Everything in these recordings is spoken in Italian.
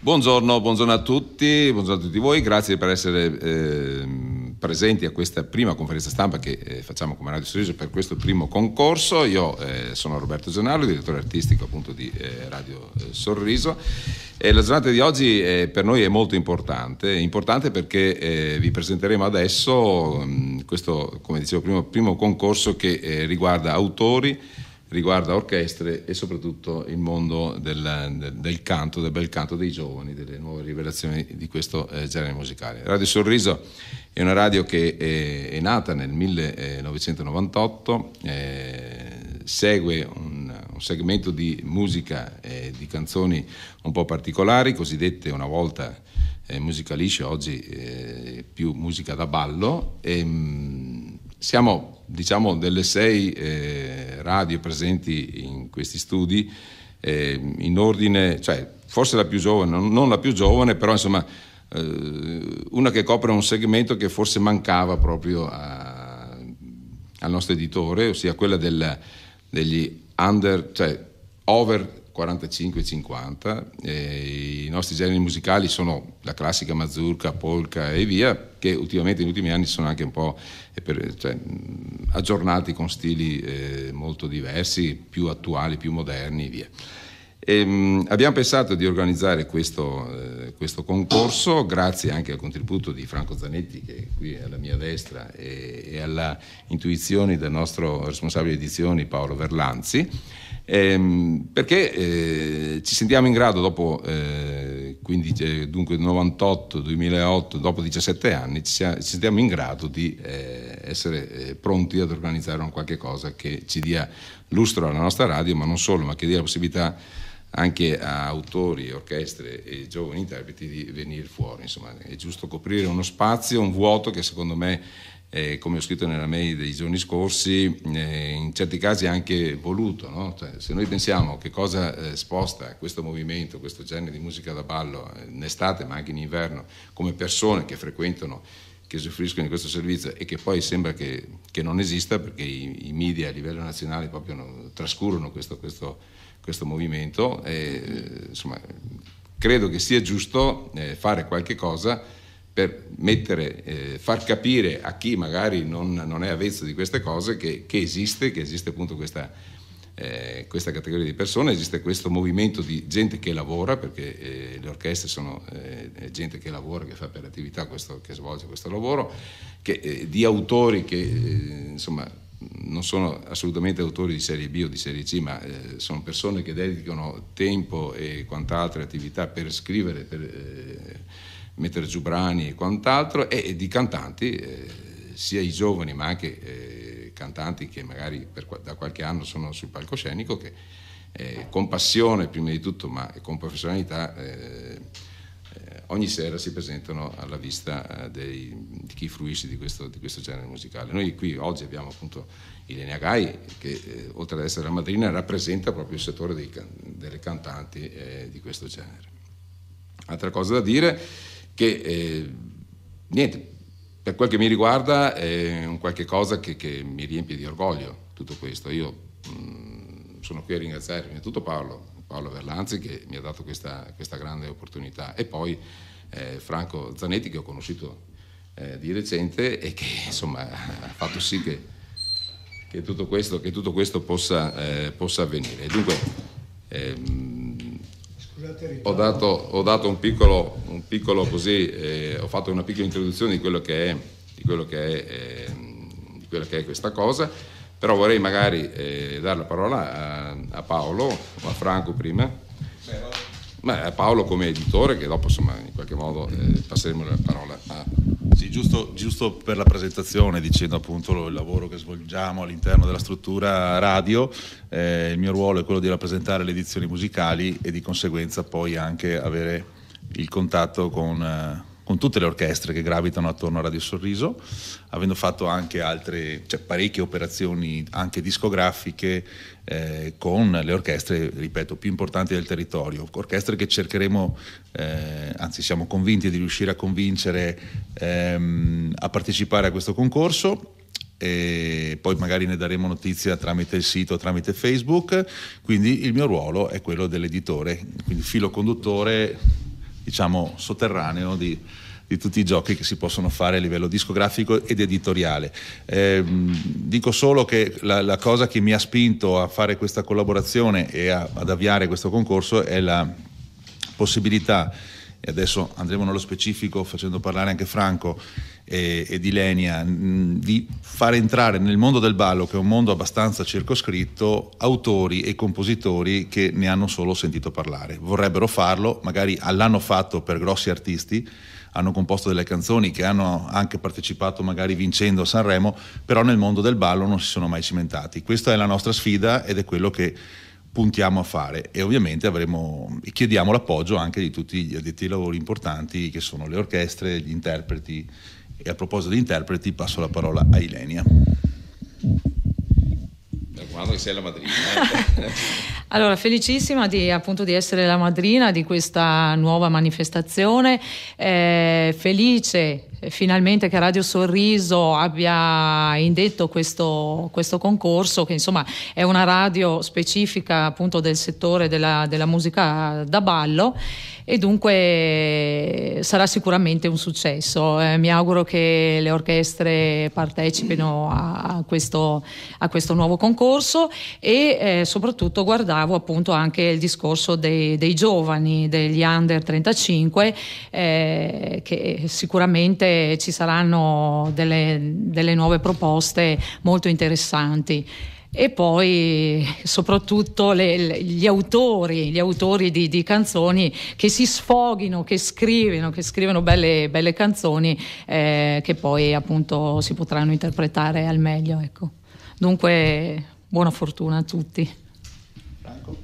Buongiorno, buongiorno, a tutti, buongiorno a tutti voi, grazie per essere eh, presenti a questa prima conferenza stampa che eh, facciamo come Radio Sorriso per questo primo concorso. Io eh, sono Roberto Gennaro, direttore artistico appunto di eh, Radio eh, Sorriso e la giornata di oggi eh, per noi è molto importante, importante perché vi presenteremo adesso mh, mm, questo, come dicevo prima, primo concorso che riguarda autori, riguarda orchestre e soprattutto il mondo del, del, canto, del bel canto dei giovani, delle nuove rivelazioni di questo eh, genere musicale. Radio Sorriso è una radio che è, è nata nel 1998, eh, segue un, un, segmento di musica e eh, di canzoni un po' particolari, cosiddette una volta eh, musica liscia, oggi eh, più musica da ballo. E, ehm, mh, siamo diciamo delle sei eh, radio presenti in questi studi, eh, in ordine, cioè forse la più giovane, non la più giovane, però insomma eh, una che copre un segmento che forse mancava proprio a, al nostro editore, ossia quella del, degli under, cioè over 45-50. I nostri generi musicali sono la classica mazurka, polka e via, che ultimamente negli ultimi anni sono anche un po' eh, per, cioè, aggiornati con stili eh, molto diversi, più attuali, più moderni e via. E, ehm, mh, abbiamo pensato di organizzare questo, eh, questo, concorso grazie anche al contributo di Franco Zanetti che è qui alla mia destra e, e alla intuizione del nostro responsabile edizioni Paolo Verlanzi ehm, perché eh, ci sentiamo in grado dopo eh, 15, eh, dunque 98, 2008, dopo 17 anni, ci, siamo, ci sentiamo in grado di eh, essere eh, pronti ad organizzare un qualche cosa che ci dia lustro alla nostra radio, ma non solo, ma che dia la possibilità anche a autori, orchestre e giovani interpreti di venire fuori. Insomma, è giusto coprire uno spazio, un vuoto che secondo me eh, come ho scritto nella mail dei giorni scorsi, eh, in certi casi anche voluto. No? Cioè, se noi pensiamo che cosa eh, sposta questo movimento, questo genere di musica da ballo eh, in estate ma anche in inverno, come persone che frequentano, che usufruiscono di questo servizio e che poi sembra che, che non esista perché i, i, media a livello nazionale proprio non, trascurano questo, questo, questo movimento, e, eh, insomma, credo che sia giusto eh, fare qualche cosa per mettere, eh, far capire a chi magari non, non, è avvezzo di queste cose che, che esiste, che esiste appunto questa, eh, questa, categoria di persone, esiste questo movimento di gente che lavora, perché eh, le orchestre sono eh, gente che lavora, che fa per attività questo, che svolge questo lavoro, che, eh, di autori che eh, insomma non sono assolutamente autori di serie B o di serie C, ma eh, sono persone che dedicano tempo e quant'altre attività per scrivere, per eh, mettere giù brani e quant'altro, e, e di cantanti, eh, sia i giovani ma anche eh, cantanti che magari per, da qualche anno sono sul palcoscenico, che eh, con passione prima di tutto, ma con professionalità, eh, eh, ogni sera si presentano alla vista eh, dei, di chi fruisce di questo, di questo, genere musicale. Noi qui oggi abbiamo appunto Ilenia Gai, che oltre ad essere la madrina rappresenta proprio il settore dei, delle cantanti di questo genere. Altra cosa da dire che eh, niente, per quel che mi riguarda è un qualche cosa che, che mi riempie di orgoglio tutto questo. Io mh, mm, sono qui a ringraziare prima di tutto Paolo, Paolo Verlanzi che mi ha dato questa, questa grande opportunità e poi eh, Franco Zanetti che ho conosciuto eh, di recente e che insomma ha fatto sì che, che, tutto, questo, che tutto, questo, possa, eh, possa avvenire. Dunque, ehm, ho dato, ho dato un, piccolo, un piccolo, così, eh, ho fatto una piccola introduzione di quello che è, quello che è, eh, quello che è questa cosa, però vorrei magari eh, dare la parola a, a, Paolo o a Franco prima. Ma a Paolo come editore, che dopo insomma in qualche modo eh, passeremo la parola a sì, giusto, giusto, per la presentazione, dicendo appunto il lavoro che svolgiamo all'interno della struttura radio, eh, il mio ruolo è quello di rappresentare le edizioni musicali e di conseguenza poi anche avere il contatto con... Eh, con tutte le orchestre che gravitano attorno a Radio Sorriso, avendo fatto anche altre, cioè parecchie operazioni anche discografiche eh, con le orchestre, ripeto, più importanti del territorio, orchestre che cercheremo, eh, anzi siamo convinti di riuscire a convincere ehm, a partecipare a questo concorso e poi magari ne daremo notizia tramite il sito, tramite Facebook, quindi il mio ruolo è quello dell'editore, quindi filo conduttore diciamo, sotterraneo di, di tutti i giochi che si possono fare a livello discografico ed editoriale. Eh, dico solo che la, la, cosa che mi ha spinto a fare questa collaborazione e a, ad avviare questo concorso è la possibilità e adesso andremo nello specifico facendo parlare anche Franco e, e di Lenia, di far entrare nel mondo del ballo, che è un mondo abbastanza circoscritto, autori e compositori che ne hanno solo sentito parlare. Vorrebbero farlo, magari l'hanno fatto per grossi artisti, hanno composto delle canzoni che hanno anche partecipato magari vincendo a Sanremo, però nel mondo del ballo non si sono mai cimentati. Questa è la nostra sfida ed è quello che puntiamo a fare e ovviamente avremo, chiediamo l'appoggio anche di tutti gli addetti ai lavori importanti che sono le orchestre, gli interpreti e a proposito di interpreti passo la parola a Ilenia. Guarda che sei la madrina. Eh? allora, felicissima di, appunto, di, essere la madrina di questa nuova manifestazione, eh, felice finalmente che Radio Sorriso abbia indetto questo, questo, concorso che insomma è una radio specifica appunto del settore della, della, musica da ballo e dunque eh, sarà sicuramente un successo. Eh, mi auguro che le orchestre partecipino a, a, questo, a questo, nuovo concorso e eh, soprattutto guardavo appunto anche il discorso dei, dei giovani, degli under 35 eh, che sicuramente sicuramente ci saranno delle, delle nuove proposte molto interessanti e poi soprattutto le, le, gli autori, gli autori di, di, canzoni che si sfoghino, che scrivono, che scrivono belle, belle canzoni eh, che poi appunto si potranno interpretare al meglio. Ecco. Dunque buona fortuna a tutti. Franco.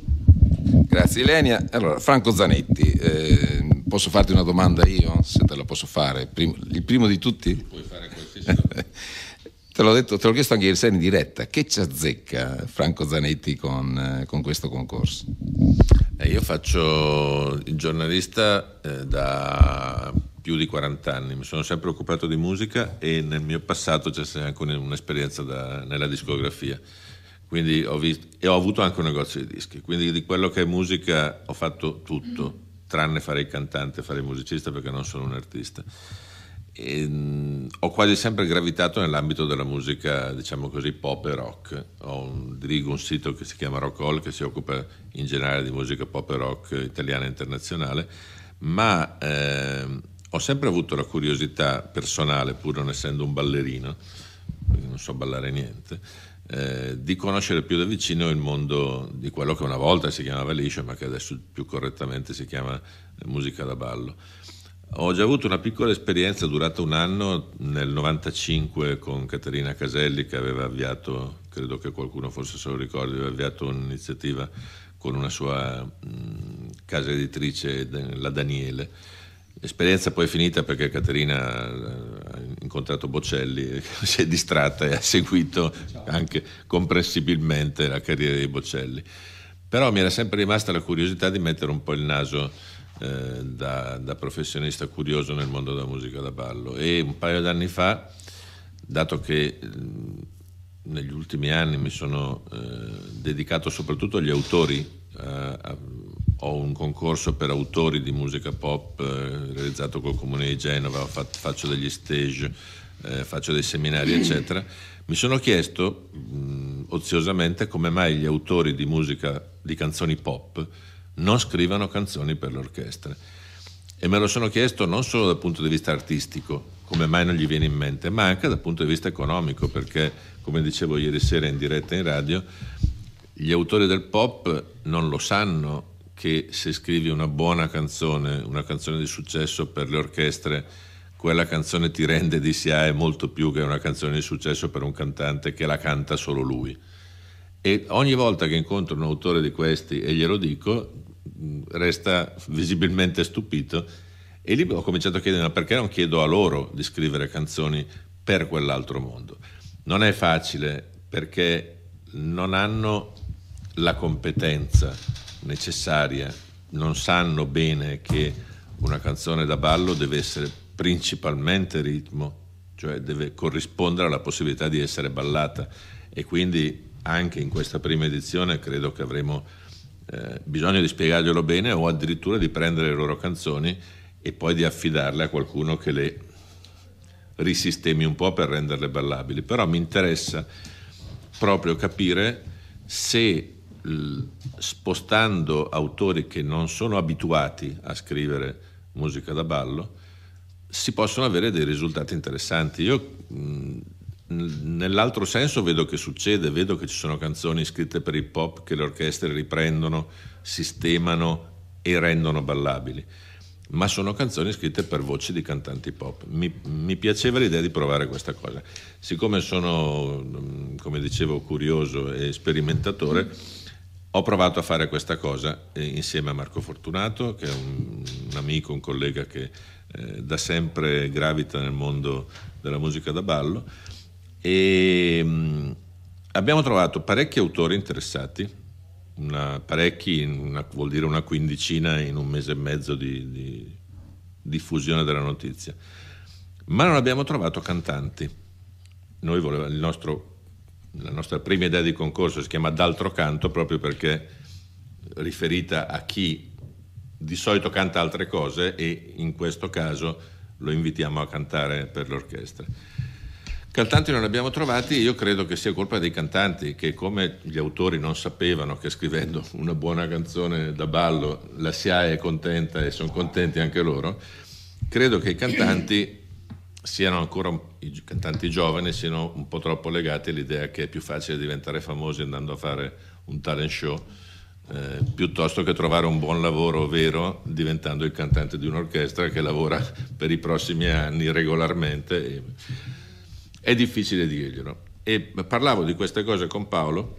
Grazie Ilenia. Allora, Franco Zanetti. Eh, posso farti una domanda io, se te la posso fare? il primo di tutti? Puoi fare qualsiasi domanda. te, l'ho detto, te l'ho chiesto anche ieri sera in diretta. Che ci azzecca Franco Zanetti con, eh, con questo concorso? Eh, io faccio il giornalista eh, da più di 40 anni, mi sono sempre occupato di musica e nel mio passato c'è stata anche un'esperienza da, nella discografia. Quindi ho visto, e ho avuto anche un negozio di dischi, quindi di quello che è musica ho fatto tutto tranne fare il cantante, fare il musicista perché non sono un artista. E, ehm, ho quasi sempre gravitato nell'ambito della musica, diciamo così, pop e rock. Un, dirigo un sito che si chiama Rock All che si occupa in generale di musica pop e rock italiana e internazionale, ma eh, ho sempre avuto la curiosità personale, pur non essendo un ballerino, perché non so ballare niente, eh, di conoscere più da vicino il mondo di quello che una volta si chiamava liscio, ma che adesso più correttamente si chiama eh, musica da ballo. Ho già avuto una piccola esperienza durata un anno nel 95 con Caterina Caselli che aveva avviato, credo che qualcuno forse se lo ricordi, aveva avviato un'iniziativa con una sua mh, casa editrice, la Daniele. L'esperienza poi è finita perché Caterina eh, incontrato Bocelli, si è distratta e ha seguito anche comprensibilmente la carriera di Bocelli. Però mi era sempre rimasta la curiosità di mettere un po' il naso eh, da, da, professionista curioso nel mondo della musica da ballo. E un paio d'anni fa, dato che negli ultimi anni mi sono eh, dedicato soprattutto agli autori, a ho un concorso per autori di musica pop eh, realizzato col Comune di Genova, fatto, faccio degli stage, eh, faccio dei seminari, eccetera. Mi sono chiesto mh, mm, oziosamente come mai gli autori di musica, di canzoni pop, non scrivano canzoni per l'orchestra. E me lo sono chiesto non solo dal punto di vista artistico, come mai non gli viene in mente, ma anche dal punto di vista economico, perché, come dicevo ieri sera in diretta in radio, gli autori del pop non lo sanno che se scrivi una buona canzone, una canzone di successo per le orchestre, quella canzone ti rende DCA molto più che una canzone di successo per un cantante che la canta solo lui. E ogni volta che incontro un autore di questi e glielo dico, resta visibilmente stupito e lì ho cominciato a chiedermi perché non chiedo a loro di scrivere canzoni per quell'altro mondo. Non è facile perché non hanno la competenza necessaria, non sanno bene che una canzone da ballo deve essere principalmente ritmo, cioè deve corrispondere alla possibilità di essere ballata e quindi anche in questa prima edizione credo che avremo eh, bisogno di spiegarglielo bene o addirittura di prendere le loro canzoni e poi di affidarle a qualcuno che le risistemi un po' per renderle ballabili. Però mi interessa proprio capire se spostando autori che non sono abituati a scrivere musica da ballo, si possono avere dei risultati interessanti. Io nell'altro senso vedo che succede, vedo che ci sono canzoni scritte per hip pop che le orchestre riprendono, sistemano e rendono ballabili, ma sono canzoni scritte per voci di cantanti pop. Mi, mi piaceva l'idea di provare questa cosa. Siccome sono, come dicevo, curioso e sperimentatore, ho provato a fare questa cosa eh, insieme a Marco Fortunato, che è un, un amico, un collega che eh, da sempre gravita nel mondo della musica da ballo. E, mh, mm, abbiamo trovato parecchi autori interessati, una, parecchi una, vuol dire una quindicina in un mese e mezzo di, di diffusione della notizia, ma non abbiamo trovato cantanti. Voleva, il nostro la nostra prima idea di concorso si chiama D'altro canto proprio perché riferita a chi di solito canta altre cose e in questo caso lo invitiamo a cantare per l'orchestra. Cantanti non abbiamo trovati, io credo che sia colpa dei cantanti che come gli autori non sapevano che scrivendo una buona canzone da ballo la SIA è contenta e sono contenti anche loro, credo che i cantanti siano ancora i cantanti giovani siano un po' troppo legati all'idea che è più facile diventare famosi andando a fare un talent show eh, piuttosto che trovare un buon lavoro vero diventando il cantante di un'orchestra che lavora per i prossimi anni regolarmente. è difficile dirglielo. E parlavo di queste cose con Paolo,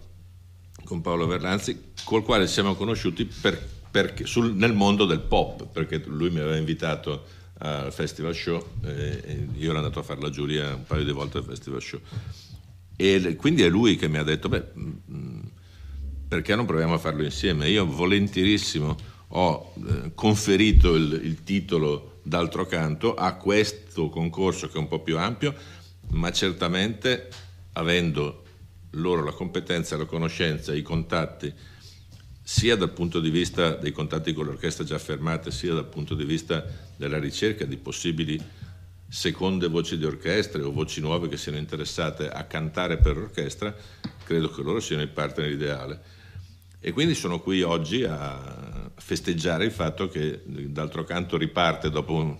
con Paolo Verlanzi, col quale siamo conosciuti per, per, sul, nel mondo del pop, perché lui mi aveva invitato al Festival Show, eh, io ero andato a fare la giuria un paio di volte al Festival Show. E quindi è lui che mi ha detto, beh, mm, mm, perché non proviamo a farlo insieme? Io volentierissimo ho eh, conferito il, il titolo d'altro canto a questo concorso che è un po' più ampio, ma certamente avendo loro la competenza, la conoscenza, i contatti, sia dal punto di vista dei contatti con l'orchestra già fermate, sia dal punto di vista della ricerca di possibili seconde voci di orchestra o voci nuove che siano interessate a cantare per l'orchestra, credo che loro siano il partner ideale. E quindi sono qui oggi a festeggiare il fatto che d'altro canto riparte dopo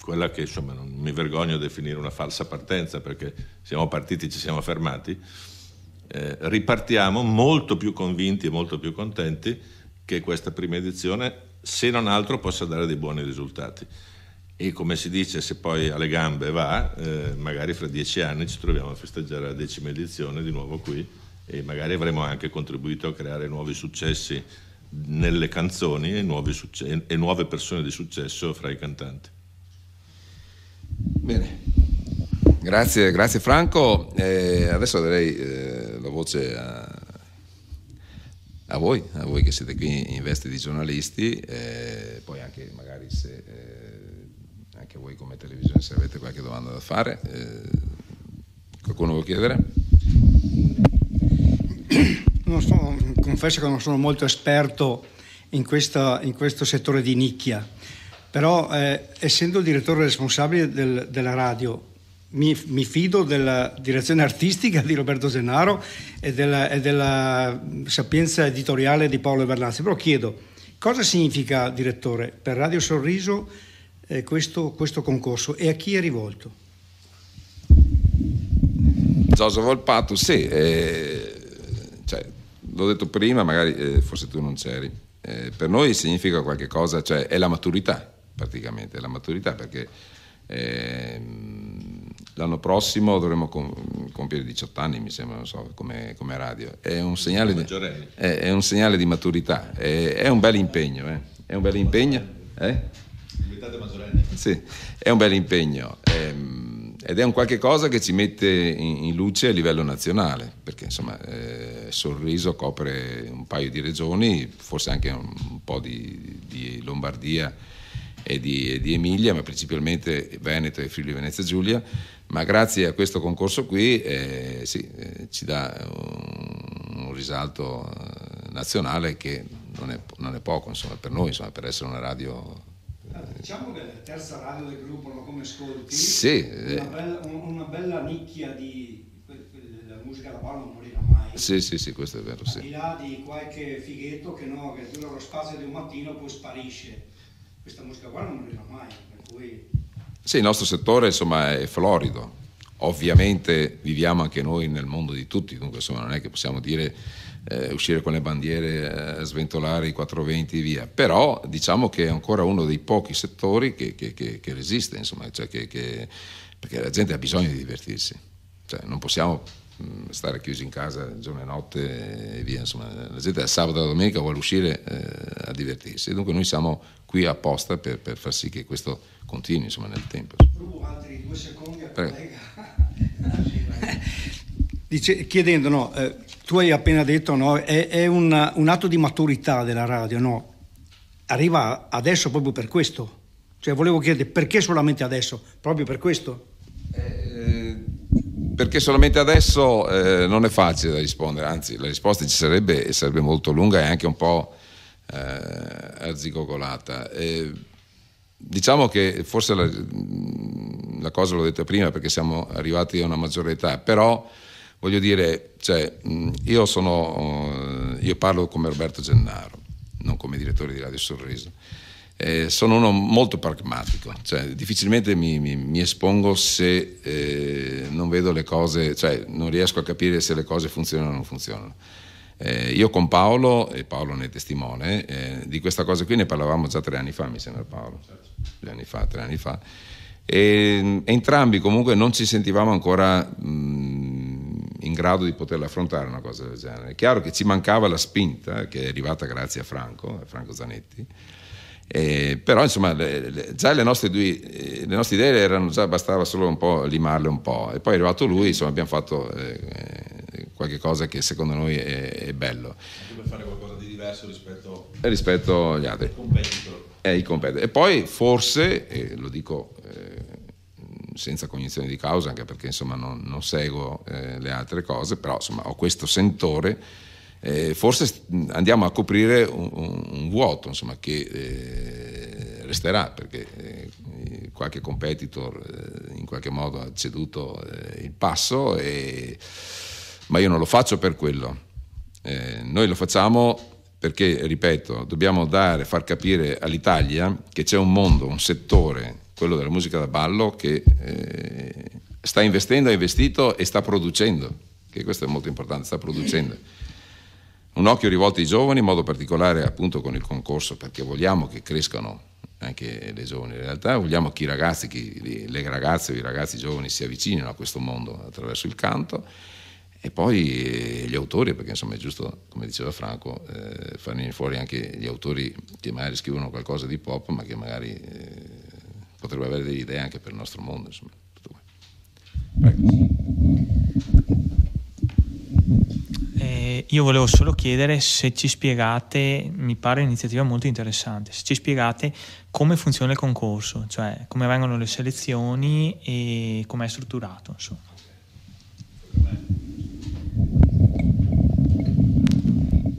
quella che insomma non mi vergogno a definire una falsa partenza perché siamo partiti, e ci siamo fermati eh, ripartiamo molto più convinti e molto più contenti che questa prima edizione, se non altro, possa dare dei buoni risultati. E come si dice, se poi alle gambe va, eh, magari fra dieci anni ci troviamo a festeggiare la decima edizione di nuovo qui e magari avremo anche contribuito a creare nuovi successi nelle canzoni e, succe- e nuove persone di successo fra i cantanti. Bene, Grazie, grazie Franco. Eh, adesso darei eh, la voce a, a, voi, a voi che siete qui in veste di giornalisti, eh, poi anche magari se eh, anche voi come televisione se avete qualche domanda da fare. Eh, qualcuno vuole chiedere? Sono, confesso che non sono molto esperto in, questa, in questo settore di nicchia, però eh, essendo il direttore responsabile del, della radio mi, mi, fido della direzione artistica di Roberto Senaro e della, e della sapienza editoriale di Paolo Bernazzi, però chiedo cosa significa, direttore, per Radio Sorriso eh, questo, questo concorso e a chi è rivolto? Giorgio Volpato, sì, eh, cioè, l'ho detto prima, magari eh, forse tu non c'eri, eh, per noi significa qualche cosa, cioè è la maturità praticamente, è la maturità perché... Ehm, L'anno prossimo dovremo compiere 18 anni, mi sembra, non so, come, come radio. È un, segnale di, è, è un segnale di maturità, è, è un bel impegno. Eh. È un bel impegno. Eh? Sì, è un bel impegno. Ehm, ed è un qualche cosa che ci mette in, in luce a livello nazionale, perché insomma eh, Sorriso copre un paio di regioni, forse anche un, un po' di, di Lombardia e di, e di Emilia, ma principalmente Veneto e Friuli Venezia Giulia, ma grazie a questo concorso qui eh, sì, eh, ci dà un, un risalto eh, nazionale che non è, non è poco insomma, per noi, insomma, per essere una radio ah, Diciamo che è la terza radio del gruppo, no? come ascolti, sì, una, eh. bella, una bella nicchia di la musica da ballo non morirà mai. Sì, sì, sì, questo è vero. Al sì. di là di qualche fighetto che, no, che dura lo spazio di un mattino e poi sparisce questa musica qua non morirà mai, cui... Sì, il nostro settore insomma è florido. Ovviamente viviamo anche noi nel mondo di tutti, dunque insomma non è che possiamo dire eh, uscire con le bandiere, eh, sventolare i 420 e via, però diciamo che è ancora uno dei pochi settori che, che, che, che resiste, insomma, cioè perché la gente ha bisogno di divertirsi, cioè, non possiamo Mm, stare chiusi in casa giorno e notte e via, insomma, la gente sabato e domenica vuole uscire eh, a divertirsi, dunque noi siamo qui apposta per, per, far sì che questo continui insomma, nel tempo. altri due secondi al Dice, chiedendo, no, eh, tu hai appena detto, no, è, è un, un atto di maturità della radio, no? Arriva adesso proprio per questo. Cioè volevo chiedere perché solamente adesso? Proprio per questo? perché solamente adesso eh, non è facile da rispondere, anzi la risposta ci sarebbe e sarebbe molto lunga e anche un po' eh, arzigogolata. E diciamo che forse la, mm, la, cosa l'ho detta prima perché siamo arrivati a una maggiore età, però voglio dire, cioè, mm, io, sono, eh, io parlo come Roberto Gennaro, non come direttore di Radio Sorriso. Eh, sono uno molto pragmatico, cioè, difficilmente mi, mi, mi, espongo se eh, non vedo le cose, cioè non riesco a capire se le cose funzionano o non funzionano. Eh, io con Paolo, e Paolo ne è testimone, eh, di questa cosa qui ne parlavamo già tre anni fa, mi sembra Paolo, due anni fa, tre anni fa, e eh, entrambi comunque non ci sentivamo ancora mh, mm, in grado di poterla affrontare una cosa del genere. È chiaro che ci mancava la spinta, eh, che è arrivata grazie a Franco, a Franco Zanetti, eh, però insomma le, le, già le nostre, due, eh, le nostre, idee erano già bastava solo un po' limarle un po' e poi è arrivato lui insomma abbiamo fatto eh, qualche cosa che secondo noi è, è bello come fare qualcosa di diverso rispetto, rispetto agli altri ai competitor eh, e poi forse lo dico eh, senza cognizione di causa anche perché insomma non, non seguo le altre cose però insomma ho questo sentore eh, forse andiamo a coprire un, un vuoto insomma, che eh, resterà perché eh, qualche competitor eh, in qualche modo ha ceduto eh, il passo, e... ma io non lo faccio per quello. Eh, noi lo facciamo perché, ripeto, dobbiamo dare, far capire all'Italia che c'è un mondo, un settore, quello della musica da ballo, che sta investendo, ha investito e sta producendo, che questo è molto importante, sta producendo. Un occhio rivolto ai giovani, in modo particolare appunto con il concorso, perché vogliamo che crescano anche le giovani. In realtà vogliamo che i ragazzi, che le ragazze o i ragazzi giovani si avvicinino a questo mondo attraverso il canto e poi eh, gli autori, perché insomma è giusto, come diceva Franco, eh, farne fuori anche gli autori che magari scrivono qualcosa di pop, ma che magari eh, potrebbero avere delle idee anche per il nostro mondo. Insomma. Prego. io volevo solo chiedere se ci spiegate, mi pare un'iniziativa molto interessante, se ci spiegate come funziona il concorso, cioè come vengono le selezioni e come è strutturato. Insomma.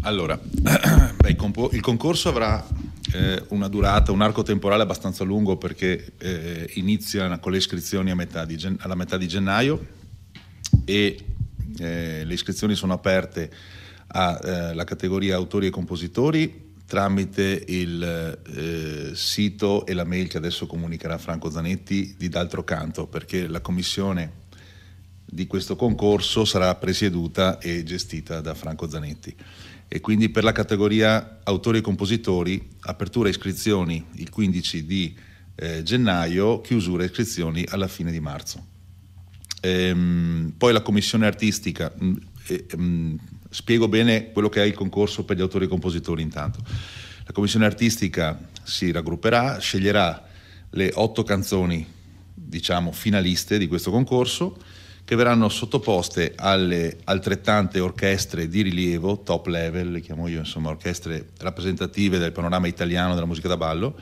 Allora, beh, il concorso avrà eh, una durata, un arco temporale abbastanza lungo perché eh, inizia con le iscrizioni metà gen- alla metà di gennaio e eh, le iscrizioni sono aperte alla eh, categoria autori e compositori tramite il eh, sito e la mail che adesso comunicherà Franco Zanetti di d'altro canto, perché la commissione di questo concorso sarà presieduta e gestita da Franco Zanetti. E quindi per la categoria autori e compositori, apertura iscrizioni il 15 di eh, gennaio, chiusura iscrizioni alla fine di marzo. Ehm, poi la commissione artistica, ehm, spiego bene quello che è il concorso per gli autori e compositori intanto. La commissione artistica si raggrupperà, sceglierà le otto canzoni, diciamo, finaliste di questo concorso che verranno sottoposte alle altrettante orchestre di rilievo, top level, le chiamo io, insomma, orchestre rappresentative del panorama italiano della musica da ballo,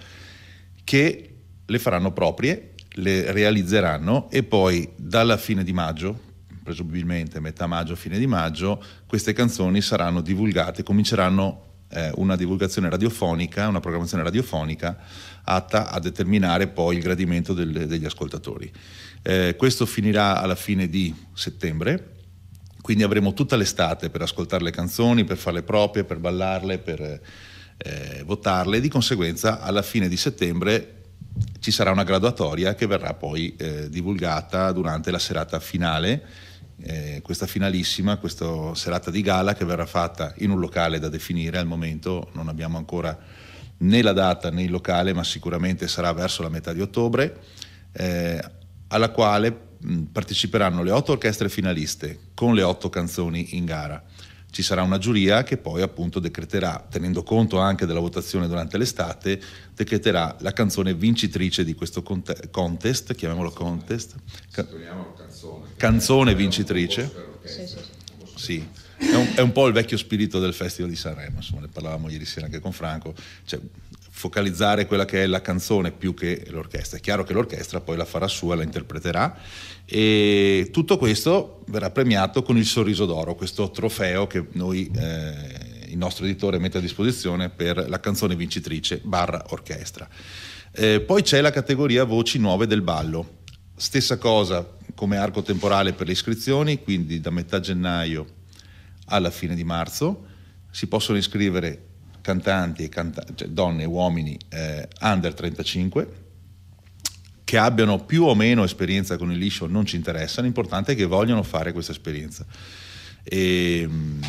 che le faranno proprie le realizzeranno e poi dalla fine di maggio, presumibilmente metà maggio, fine di maggio, queste canzoni saranno divulgate, cominceranno eh, una divulgazione radiofonica, una programmazione radiofonica atta a determinare poi il gradimento del, degli ascoltatori. Eh, questo finirà alla fine di settembre, quindi avremo tutta l'estate per ascoltare le canzoni, per farle proprie, per ballarle, per eh, votarle, di conseguenza alla fine di settembre ci sarà una graduatoria che verrà poi eh, divulgata durante la serata finale, eh, questa finalissima, questa serata di gala che verrà fatta in un locale da definire, al momento non abbiamo ancora né la data né il locale, ma sicuramente sarà verso la metà di ottobre, eh, alla quale mh, parteciperanno le otto orchestre finaliste con le otto canzoni in gara ci sarà una giuria che poi appunto decreterà, tenendo conto anche della votazione durante l'estate, decreterà la canzone vincitrice di questo cont- contest, chiamiamolo contest. Ca- canzone. Canzone vincitrice. Sì, sì. È, un, è un, po' il vecchio spirito del Festival di Sanremo, insomma, ne parlavamo ieri sera anche con Franco. Cioè, focalizzare quella che è la canzone più che l'orchestra. È chiaro che l'orchestra poi la farà sua, la interpreterà e tutto questo verrà premiato con il sorriso d'oro, questo trofeo che noi... Eh, il nostro editore mette a disposizione per la canzone vincitrice barra orchestra. Eh, poi c'è la categoria voci nuove del ballo. Stessa cosa come arco temporale per le iscrizioni, quindi da metà gennaio alla fine di marzo si possono iscrivere cantanti e canta- cioè donne e uomini eh, under 35 che abbiano più o meno esperienza con il liscio non ci interessa, l'importante è che vogliono fare questa esperienza. E, ehm, mh,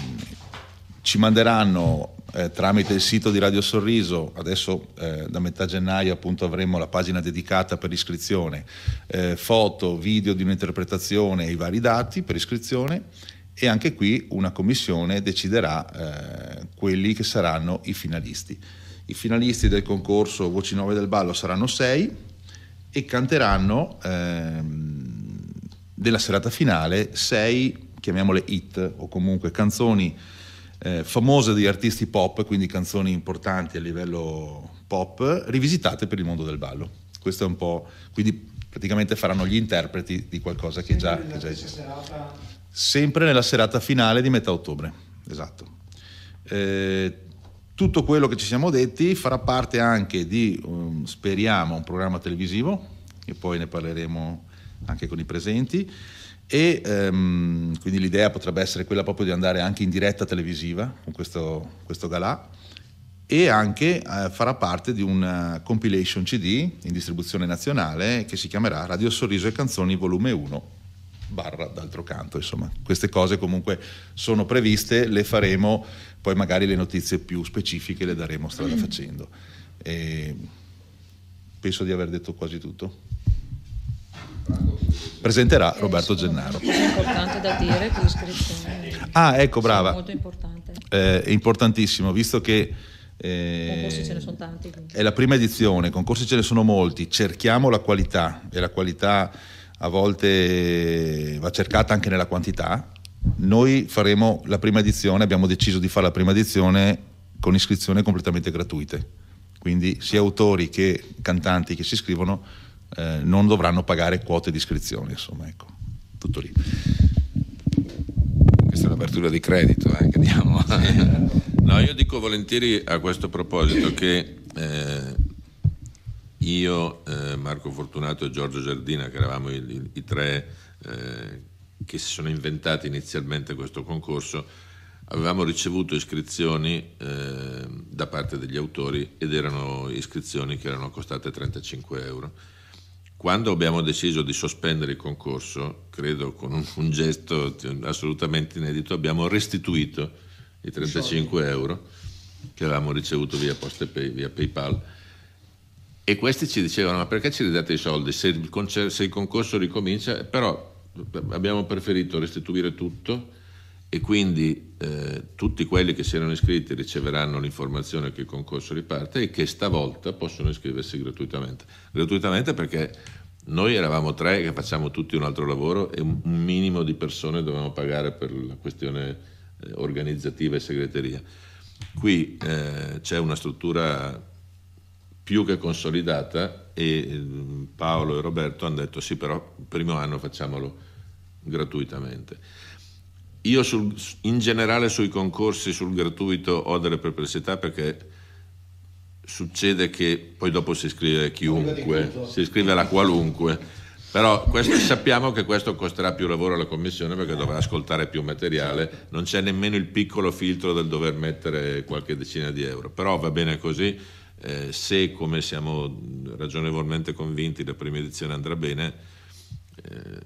ci manderanno eh, tramite il sito di Radio Sorriso, adesso eh, da metà gennaio appunto avremo la pagina dedicata per iscrizione, eh, foto, video di un'interpretazione e i vari dati per iscrizione e anche qui una commissione deciderà eh, quelli che saranno i finalisti. I finalisti del concorso Voci 9 del Ballo saranno sei e canteranno eh, della serata finale sei, chiamiamole hit o comunque canzoni eh, famose di artisti pop, quindi canzoni importanti a livello pop, rivisitate per il mondo del ballo. Questo è un po'... quindi praticamente faranno gli interpreti di qualcosa che già, che già esiste sempre nella serata finale di metà ottobre. Esatto. Eh, tutto quello che ci siamo detti farà parte anche di, um, speriamo, un programma televisivo, che poi ne parleremo anche con i presenti, e um, quindi l'idea potrebbe essere quella proprio di andare anche in diretta televisiva con questo, questo galà e anche eh, farà parte di una eh, compilation CD in distribuzione nazionale che si chiamerà Radio Sorriso e Canzoni volume 1 barra d'altro canto. Insomma, queste cose comunque sono previste, le faremo, poi magari le notizie più specifiche le daremo strada mm. facendo. E penso di aver detto quasi tutto. Presenterà Roberto Gennaro. È importante da dire che l'iscrizione ah, ecco, brava. è molto importante. Eh, importantissimo, visto che eh, ce ne sono tanti, quindi. è la prima edizione, concorsi ce ne sono molti, cerchiamo la qualità e la qualità a volte va cercata anche nella quantità. Noi faremo la prima edizione, abbiamo deciso di fare la prima edizione con iscrizioni completamente gratuite, quindi sia autori che cantanti che si iscrivono eh, non dovranno pagare quote di iscrizione, insomma, ecco, tutto lì. Questa è un'apertura di credito eh, che diamo. no, io dico volentieri a questo proposito che... Eh, io, eh, Marco Fortunato e Giorgio Giardina, che eravamo i, i, i tre eh, che si sono inventati inizialmente questo concorso, avevamo ricevuto iscrizioni eh, da parte degli autori ed erano iscrizioni che erano costate 35 euro. Quando abbiamo deciso di sospendere il concorso, credo con un, un gesto assolutamente inedito, abbiamo restituito i 35 euro che avevamo ricevuto via, poste pay, via PayPal e questi ci dicevano, ma perché ci ridate i soldi? Se il, concer- se il concorso ricomincia, però eh, abbiamo preferito restituire tutto e quindi eh, tutti quelli che si erano iscritti riceveranno l'informazione che il concorso riparte e che stavolta possono iscriversi gratuitamente. Gratuitamente perché noi eravamo tre che facciamo tutti un altro lavoro e un minimo di persone dovevamo pagare per la questione eh, organizzativa e segreteria. Qui eh, c'è una struttura più che consolidata e ehm, Paolo e Roberto hanno detto sì però il primo anno facciamolo gratuitamente. Io sul, in generale sui concorsi sul gratuito ho delle perplessità perché succede che poi dopo si iscrive chiunque, si iscrive la qualunque, però questo, sappiamo che questo costerà più lavoro alla commissione perché dovrà ascoltare più materiale, non c'è nemmeno il piccolo filtro del dover mettere qualche decina di euro, però va bene così eh, se, come siamo ragionevolmente convinti, la prima edizione andrà bene, eh,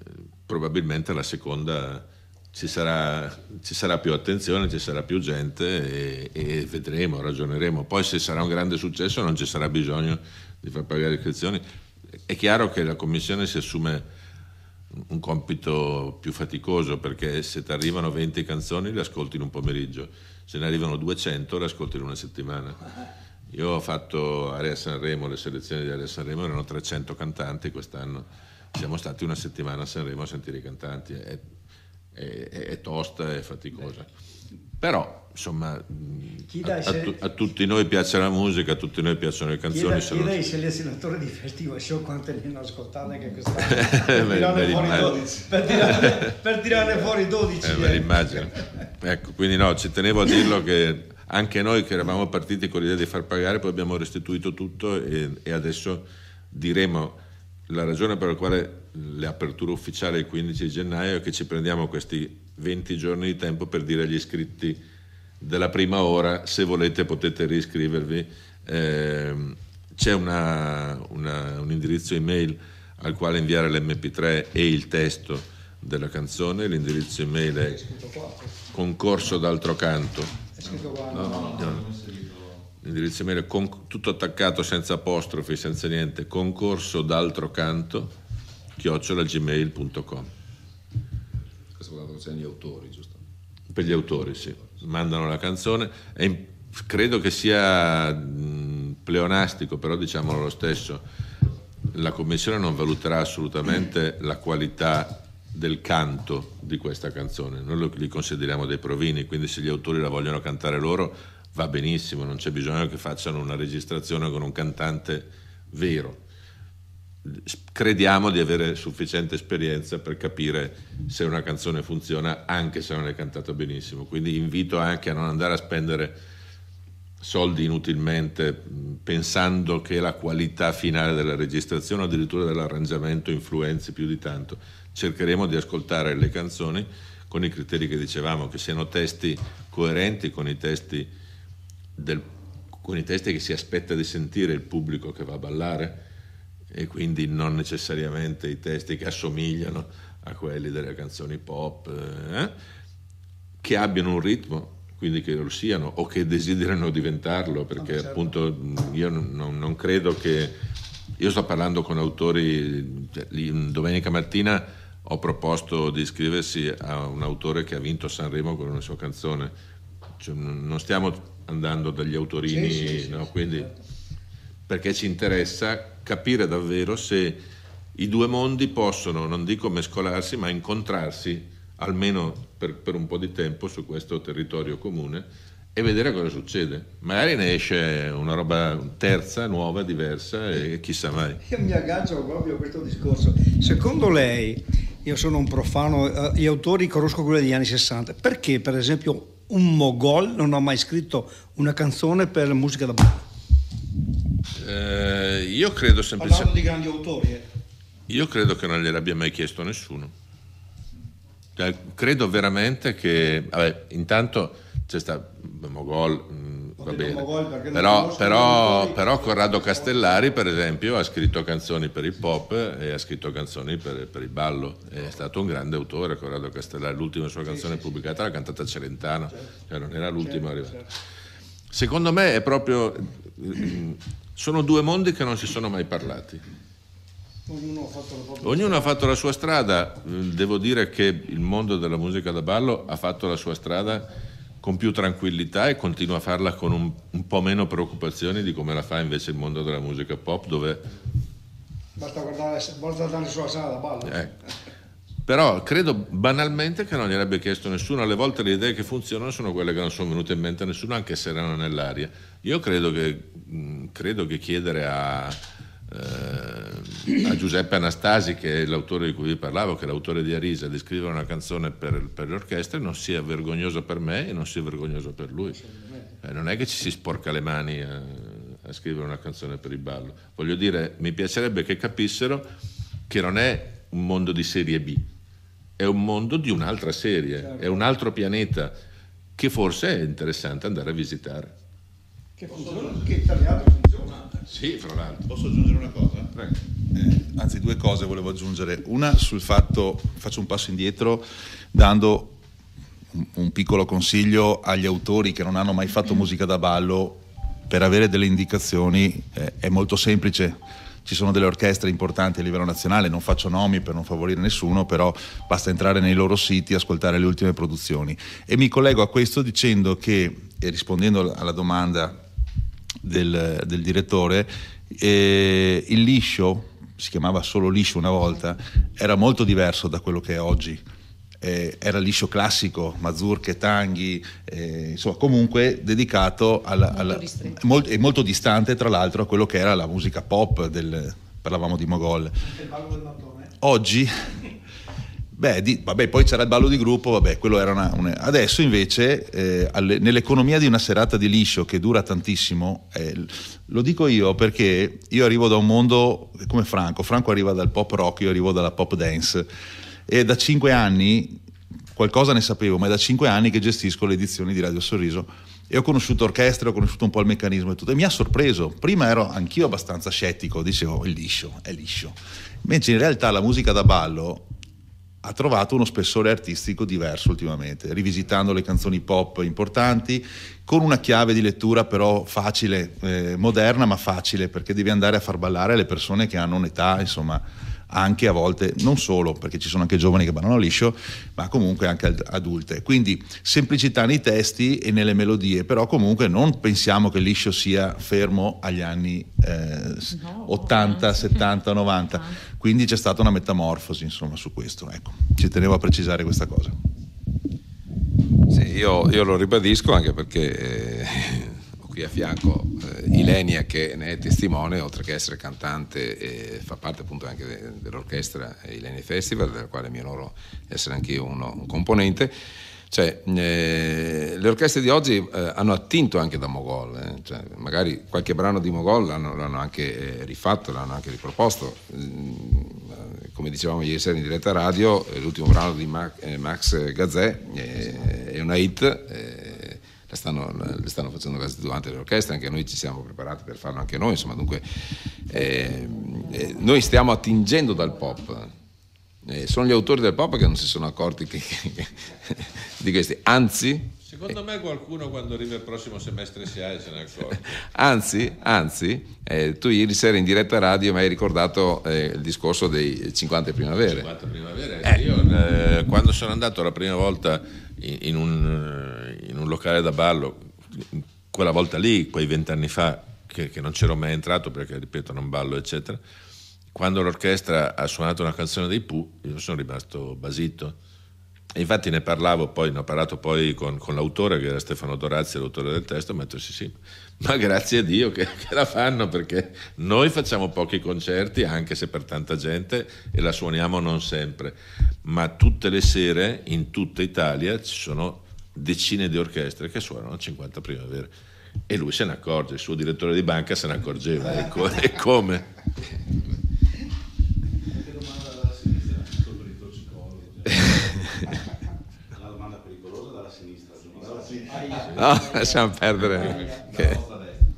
probabilmente la seconda ci sarà, ci sarà, più attenzione, ci sarà più gente e, e, vedremo, ragioneremo. Poi se sarà un grande successo non ci sarà bisogno di far pagare le iscrizioni. È chiaro che la Commissione si assume un compito più faticoso perché se ti arrivano 20 canzoni le ascolti in un pomeriggio, se ne arrivano 200 le ascolti in una settimana io ho fatto Area Sanremo, le selezioni di Area Sanremo erano 300 cantanti quest'anno, siamo stati una settimana a Sanremo a sentire i cantanti, è, è, è tosta, è faticosa. Però, insomma, a, a, tu, a, tutti noi piace la musica, a tutti noi piacciono le canzoni. Chieda, chieda ai non... selezionatori di Festival Show quante ne hanno ascoltate che quest'anno eh, per, tirare fuori 12, per, tirare, per tirarne fuori 12. Eh, eh. l'immagino. Ecco, quindi no, ci tenevo a dirlo che anche noi che eravamo partiti con l'idea di far pagare, poi abbiamo restituito tutto e, e adesso diremo la ragione per la quale l'apertura ufficiale è il 15 gennaio è che ci prendiamo questi 20 giorni di tempo per dire agli iscritti della prima ora se volete potete riscrivervi. Eh, c'è una, una, un indirizzo email al quale inviare l'MP3 e il testo della canzone, l'indirizzo email è concorso d'altro canto scritto qua. No, no, no. L'indirizzo email è con, tutto attaccato senza apostrofi, senza niente, concorso d'altro canto, chiocciolagmail.com. Questo è per gli autori, giusto? Per gli autori, sì. Mandano la canzone. È, credo che sia mh, pleonastico, però diciamolo lo stesso, la Commissione non valuterà assolutamente la qualità del canto di questa canzone. Noi li consideriamo dei provini, quindi se gli autori la vogliono cantare loro va benissimo, non c'è bisogno che facciano una registrazione con un cantante vero. Crediamo di avere sufficiente esperienza per capire se una canzone funziona anche se non è cantata benissimo, quindi invito anche a non andare a spendere soldi inutilmente pensando che la qualità finale della registrazione, o addirittura dell'arrangiamento, influenzi più di tanto. Cercheremo di ascoltare le canzoni con i criteri che dicevamo, che siano testi coerenti con i testi, del, con i testi che si aspetta di sentire il pubblico che va a ballare e quindi non necessariamente i testi che assomigliano a quelli delle canzoni pop, eh? che abbiano un ritmo, quindi che lo siano o che desiderano diventarlo, perché no, ah, certo. appunto io non, non, credo che... Io sto parlando con autori, cioè, domenica mattina ho proposto di iscriversi a un autore che ha vinto Sanremo con una sua canzone, cioè, non stiamo andando dagli autorini, sì, sì, sì, no? quindi, certo. perché ci interessa capire davvero se i due mondi possono, non dico mescolarsi, ma incontrarsi almeno per, per, un po' di tempo su questo territorio comune e vedere cosa succede. Magari ne esce una roba terza, nuova, diversa e chissà mai. Io mi aggancio proprio a questo discorso. Secondo lei, io sono un profano, eh, gli autori conosco quelli degli anni 60, perché per esempio un mogol non ha mai scritto una canzone per musica da ballo? Eh, io credo semplicemente... Parlando di grandi autori. Eh. Io credo che non gliel'abbia mai chiesto nessuno. Cioè, credo veramente che, vabbè, intanto c'è sta Mogol, mh, mm, va bene, Mogol però, però, però, Corrado Castellari per esempio ha scritto canzoni per il pop e ha scritto canzoni per, per il ballo, è stato un grande autore Corrado Castellari, l'ultima sua canzone sì, sì, pubblicata l'ha cantata Celentano, certo. cioè non era l'ultima certo, arrivata. Certo. Secondo me è proprio... Mm, sono due mondi che non si sono mai parlati Ognuno ha, Ognuno ha fatto la sua strada, mm, devo dire che il mondo della musica da ballo ha fatto la sua strada con più tranquillità e continua a farla con un, un po' meno preoccupazioni di come la fa invece il mondo della musica pop dove... Basta guardare, basta andare sulla sala da ballo. Ecco. Però credo banalmente che non gliel'abbia chiesto nessuno, alle volte le idee che funzionano sono quelle che non sono venute in mente a nessuno anche se erano nell'aria. Io credo che, mm, credo che chiedere a eh, a Giuseppe Anastasi, che è l'autore di cui vi parlavo, che è l'autore di Arisa, di scrivere una canzone per, per l'orchestra, non sia vergognoso per me e non sia vergognoso per lui. Eh, non è che ci si sporca le mani a, eh, a scrivere una canzone per il ballo. Voglio dire, mi piacerebbe che capissero che non è un mondo di serie B, è un mondo di un'altra serie, certo. è un altro pianeta che forse è interessante andare a visitare che funziona, che tra le altre funziona. Sì, fra l'altro. Posso aggiungere una cosa? Eh, anzi, due cose volevo aggiungere. Una sul fatto, faccio un passo indietro, dando un, un piccolo consiglio agli autori che non hanno mai fatto musica da ballo, per avere delle indicazioni eh, è molto semplice. Ci sono delle orchestre importanti a livello nazionale, non faccio nomi per non favorire nessuno, però basta entrare nei loro siti e ascoltare le ultime produzioni. E mi collego a questo dicendo che, rispondendo alla domanda del, del direttore, eh, il liscio, si chiamava solo liscio una volta, era molto diverso da quello che è oggi. Eh, era liscio classico, mazurche, tanghi, eh, insomma comunque dedicato alla, alla molto e molto distante tra l'altro a quello che era la musica pop, del, parlavamo di Mogol. Oggi Beh, di, vabbè, poi c'era il ballo di gruppo, vabbè, quello era una, un... Adesso invece, eh, alle, nell'economia di una serata di liscio che dura tantissimo, eh, lo dico io perché io arrivo da un mondo come Franco, Franco arriva dal pop rock, io arrivo dalla pop dance e da cinque anni, qualcosa ne sapevo, ma è da cinque anni che gestisco le edizioni di Radio Sorriso e ho conosciuto orchestre, ho conosciuto un po' il meccanismo e tutto, e mi ha sorpreso. Prima ero anch'io abbastanza scettico, dicevo, oh, è liscio, è liscio. Invece in realtà la musica da ballo ha trovato uno spessore artistico diverso ultimamente, rivisitando le canzoni pop importanti, con una chiave di lettura però facile, eh, moderna ma facile, perché devi andare a far ballare le persone che hanno un'età, insomma, anche a volte non solo, perché ci sono anche giovani che ballano liscio, ma comunque anche adulte. Quindi semplicità nei testi e nelle melodie, però comunque non pensiamo che liscio sia fermo agli anni eh, no, 80, no. 70, 90. Quindi c'è stata una metamorfosi, insomma, su questo. Ecco, ci tenevo a precisare questa cosa. Sì, io, io lo ribadisco anche perché eh, qui a fianco eh, Ilenia che ne è testimone, oltre che essere cantante e fa parte appunto anche de- dell'orchestra Ilenia Festival, della quale mi onoro essere anch'io uno, un componente. Cioè, eh, le orchestre di oggi eh, hanno attinto anche da Mogol, eh. cioè, magari qualche brano di Mogol l'hanno, l'hanno anche eh, rifatto, l'hanno anche riproposto. Mm, come dicevamo ieri sera in diretta radio, eh, l'ultimo brano di eh, Max Gazzè è una hit le stanno, le stanno facendo le orchestre, anche noi ci siamo preparati per farlo anche noi, insomma, dunque eh, eh, noi stiamo attingendo dal pop. Eh, sono gli autori del pop che non si sono accorti che, che, di questi, anzi... Secondo me qualcuno quando arriva il prossimo semestre si ha eh, se ne accorge. anzi, anzi eh, tu ieri sera in diretta radio mi hai ricordato eh, il discorso dei 50 primavere. 50 primavere. Io quando sono andato la prima volta in un, eh, in un locale da ballo, quella volta lì, quei vent'anni fa, che, che, non c'ero mai entrato perché, ripeto, non ballo, eccetera, quando l'orchestra ha suonato una canzone dei Pooh, io sono rimasto basito. E infatti ne parlavo poi, ne ho parlato poi con, con l'autore, che era Stefano Dorazzi, l'autore del testo, e detto sì sì, ma grazie a Dio che, che, la fanno perché noi facciamo pochi concerti anche se per tanta gente e la suoniamo non sempre, ma tutte le sere in tutta Italia ci sono decine di orchestre che suonano 50 primavera e lui se ne accorge, il suo direttore di banca se ne accorgeva e, co- e come? La domanda pericolosa dalla sinistra, no, ah, lasciamo perdere.